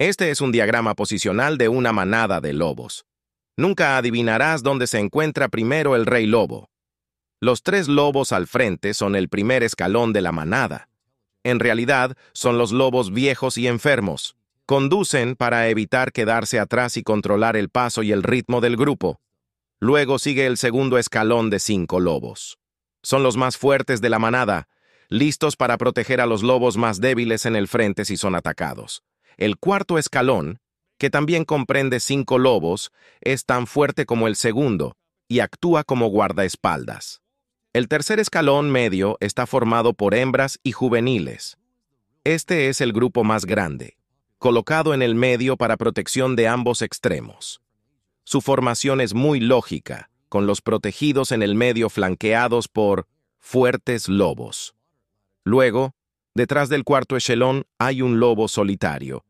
Este es un diagrama posicional de una manada de lobos. Nunca adivinarás dónde se encuentra primero el rey lobo. Los tres lobos al frente son el primer escalón de la manada. En realidad, son los lobos viejos y enfermos. Conducen para evitar quedarse atrás y controlar el paso y el ritmo del grupo. Luego sigue el segundo escalón de cinco lobos. Son los más fuertes de la manada, listos para proteger a los lobos más débiles en el frente si son atacados. El cuarto escalón, que también comprende cinco lobos, es tan fuerte como el segundo y actúa como guardaespaldas. El tercer escalón medio está formado por hembras y juveniles. Este es el grupo más grande, colocado en el medio para protección de ambos extremos. Su formación es muy lógica, con los protegidos en el medio flanqueados por fuertes lobos. Luego, detrás del cuarto echelón hay un lobo solitario,